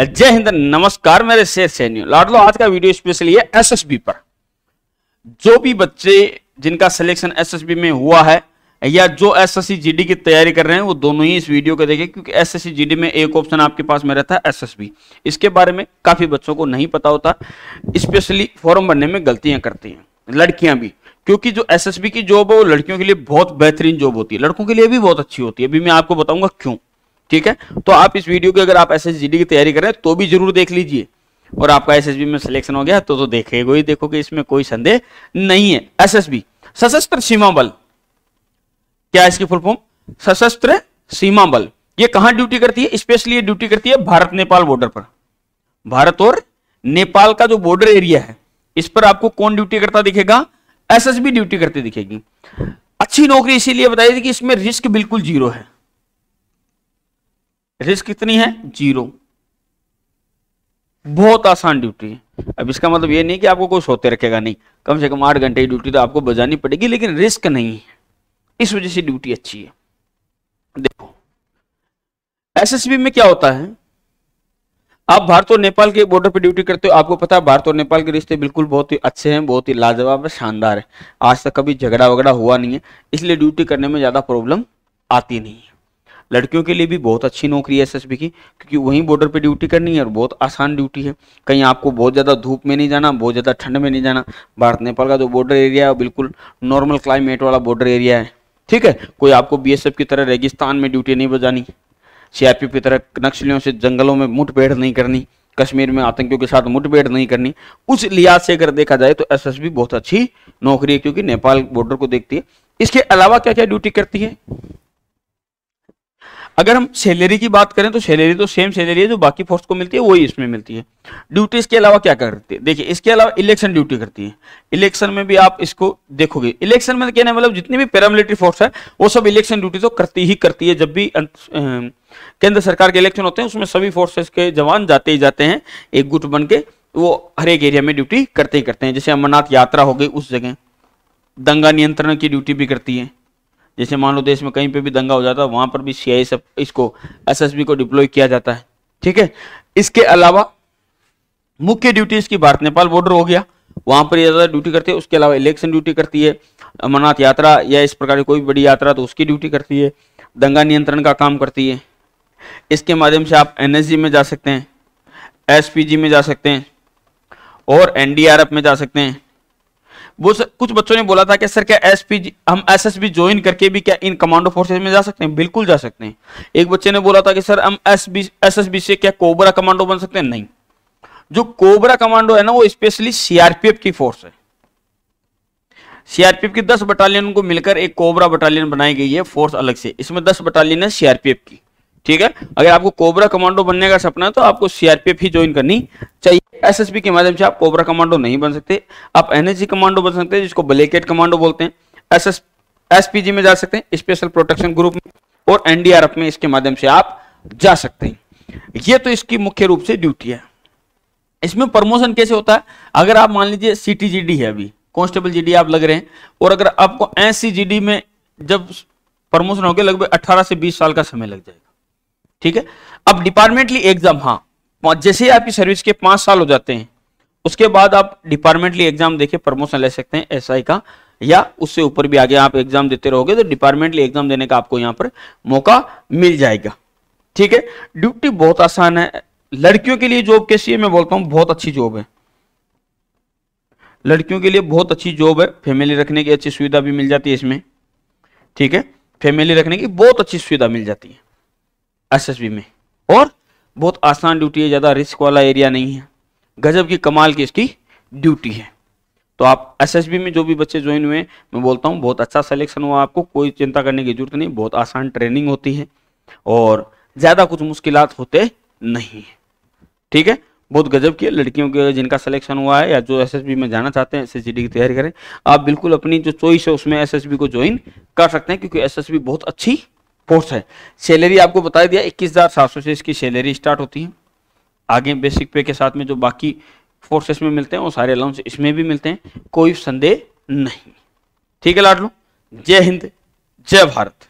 जय हिंद नमस्कार मेरे शेर सैनियों लाडलो आज का वीडियो स्पेशली है एसएसबी पर जो भी बच्चे जिनका सिलेक्शन एसएसबी में हुआ है या जो एसएससी जीडी की तैयारी कर रहे हैं वो दोनों ही इस वीडियो को देखें क्योंकि एसएससी जीडी में एक ऑप्शन आपके पास में रहता है एसएसबी इसके बारे में काफी बच्चों को नहीं पता होता स्पेशली फॉर्म भरने में गलतियां करती हैं लड़कियां भी क्योंकि जो एसएसबी की जॉब है वो लड़कियों के लिए बहुत बेहतरीन जॉब होती है लड़कों के लिए भी बहुत अच्छी होती है अभी मैं आपको बताऊंगा क्यों ठीक है तो आप इस वीडियो की अगर आप एस एस की तैयारी करें तो भी जरूर देख लीजिए और आपका एस में सिलेक्शन हो गया तो तो देखेगा ही देखोगे इसमें कोई संदेह नहीं है एस सशस्त्र सीमा बल क्या इसकी फुल फॉर्म सशस्त्र सीमा बल ये कहां ड्यूटी करती है स्पेशली ये ड्यूटी करती है भारत नेपाल बॉर्डर पर भारत और नेपाल का जो बॉर्डर एरिया है इस पर आपको कौन ड्यूटी करता दिखेगा एसएसबी ड्यूटी करती दिखेगी अच्छी नौकरी इसीलिए बताई थी कि इसमें रिस्क बिल्कुल जीरो है रिस्क कितनी है जीरो बहुत आसान ड्यूटी है अब इसका मतलब ये नहीं कि आपको कोई सोते रखेगा नहीं कम से कम आठ घंटे की ड्यूटी तो आपको बजानी पड़ेगी लेकिन रिस्क नहीं है इस वजह से ड्यूटी अच्छी है देखो एसएसबी में क्या होता है आप भारत और नेपाल के बॉर्डर पर ड्यूटी करते हो आपको पता है भारत और नेपाल के रिश्ते बिल्कुल बहुत ही अच्छे हैं बहुत ही लाजवाब है शानदार है आज तक कभी झगड़ा वगड़ा हुआ नहीं है इसलिए ड्यूटी करने में ज़्यादा प्रॉब्लम आती नहीं है लड़कियों के लिए भी बहुत अच्छी नौकरी है एसएसबी की क्योंकि वहीं बॉर्डर पे ड्यूटी करनी है और बहुत आसान ड्यूटी है कहीं आपको बहुत ज़्यादा धूप में नहीं जाना बहुत ज़्यादा ठंड में नहीं जाना भारत नेपाल का जो बॉर्डर एरिया है बिल्कुल नॉर्मल क्लाइमेट वाला बॉर्डर एरिया है ठीक है कोई आपको बीएसएफ की तरह रेगिस्तान में ड्यूटी नहीं बजानी सीआरपीएफ की तरह नक्सलियों से जंगलों में मुठभेड़ नहीं करनी कश्मीर में आतंकियों के साथ मुठभेड़ नहीं करनी उस लिहाज से अगर देखा जाए तो एसएसबी बहुत अच्छी नौकरी है क्योंकि नेपाल बॉर्डर को देखती है इसके अलावा क्या क्या ड्यूटी करती है अगर हम सैलरी की बात करें तो सैलरी तो सेम सैलरी है जो बाकी फोर्स को मिलती है वही इसमें मिलती है ड्यूटी इसके अलावा क्या करती है देखिए इसके अलावा इलेक्शन ड्यूटी करती है इलेक्शन में भी आप इसको देखोगे इलेक्शन में कहना मतलब जितनी भी पैरामिलिट्री फोर्स है वो सब इलेक्शन ड्यूटी तो करती ही करती है जब भी अं, अं, केंद्र सरकार के इलेक्शन होते हैं उसमें सभी फोर्सेस के जवान जाते ही जाते हैं एक गुट बन के वो हर एक एरिया में ड्यूटी करते ही करते हैं जैसे अमरनाथ यात्रा हो गई उस जगह दंगा नियंत्रण की ड्यूटी भी करती है जैसे मान लो देश में कहीं पे भी दंगा हो जाता है वहां पर भी सी आई सब इसको एसएसबी को डिप्लॉय किया जाता है ठीक है इसके अलावा मुख्य ड्यूटीज की भारत नेपाल बॉर्डर हो गया वहां पर ज़्यादा ड्यूटी करती है उसके अलावा इलेक्शन ड्यूटी करती है अमरनाथ यात्रा या इस प्रकार की कोई बड़ी यात्रा तो उसकी ड्यूटी करती है दंगा नियंत्रण का काम करती है इसके माध्यम से आप एनएसजी में जा सकते हैं एसपीजी में जा सकते हैं और एनडीआरएफ में जा सकते हैं वो सर, कुछ बच्चों ने बोला था कि सर क्या एस पी हम एस एस बी ज्वाइन करके भी क्या इन कमांडो फोर्सेज में जा सकते हैं बिल्कुल जा सकते हैं एक बच्चे ने बोला था कि सर हम S B S S B से क्या कोबरा कमांडो बन सकते हैं नहीं जो कोबरा कमांडो है ना वो स्पेशली सीआरपीएफ की फोर्स है सीआरपीएफ की दस बटालियन को मिलकर एक कोबरा बटालियन बनाई गई है फोर्स अलग से इसमें दस बटालियन है सीआरपीएफ की ठीक है अगर आपको कोबरा कमांडो बनने का सपना है तो आपको सीआरपीएफ ही ज्वाइन करनी चाहिए एसएसबी के माध्यम से आप कोबरा कमांडो नहीं बन सकते आप एनएसजी कमांडो बन सकते हैं जिसको ब्लैकेट कमांडो बोलते हैं एसएस एसपीजी में जा सकते हैं स्पेशल प्रोटेक्शन ग्रुप में और एनडीआरएफ में इसके माध्यम से आप जा सकते हैं ये तो इसकी मुख्य रूप से ड्यूटी है इसमें प्रमोशन कैसे होता है अगर आप मान लीजिए सीटीजीडी है अभी कॉन्स्टेबल जीडी आप लग रहे हैं और अगर आपको एनसीजीडी में जब प्रमोशन हो गया लगभग 18 से 20 साल का समय लग जाएगा ठीक है अब डिपार्टमेंटली एग्जाम हाँ जैसे ही आपकी सर्विस के पांच साल हो जाते हैं उसके बाद आप डिपार्टमेंटली एग्जाम देखे प्रमोशन ले सकते हैं एसआई का या उससे ऊपर भी आगे आप एग्जाम देते रहोगे तो डिपार्टमेंटली एग्जाम देने का आपको यहाँ पर मौका मिल जाएगा ठीक है ड्यूटी बहुत आसान है लड़कियों के लिए जॉब कैसी है मैं बोलता हूँ बहुत अच्छी जॉब है लड़कियों के लिए बहुत अच्छी जॉब है फैमिली रखने की अच्छी सुविधा भी मिल जाती है इसमें ठीक है फैमिली रखने की बहुत अच्छी सुविधा मिल जाती है एसएसबी में और बहुत आसान ड्यूटी है ज़्यादा रिस्क वाला एरिया नहीं है गजब की कमाल की इसकी ड्यूटी है तो आप एसएसबी में जो भी बच्चे ज्वाइन हुए मैं बोलता हूँ बहुत अच्छा सलेक्शन हुआ आपको कोई चिंता करने की जरूरत नहीं बहुत आसान ट्रेनिंग होती है और ज़्यादा कुछ मुश्किल होते नहीं है ठीक है बहुत गजब की लड़कियों के जिनका सिलेक्शन हुआ है या जो एसएसबी में जाना चाहते हैं डी की तैयारी करें आप बिल्कुल अपनी जो चॉइस है उसमें एसएसबी को ज्वाइन कर सकते हैं क्योंकि एसएसबी बहुत अच्छी पोस्ट है सैलरी आपको बता दिया इक्कीस हज़ार सात सौ से इसकी सैलरी स्टार्ट होती है आगे बेसिक पे के साथ में जो बाकी फोर्सेस में मिलते हैं वो सारे अलाउंस इसमें भी मिलते हैं कोई संदेह नहीं ठीक है लाडलू जय हिंद जय भारत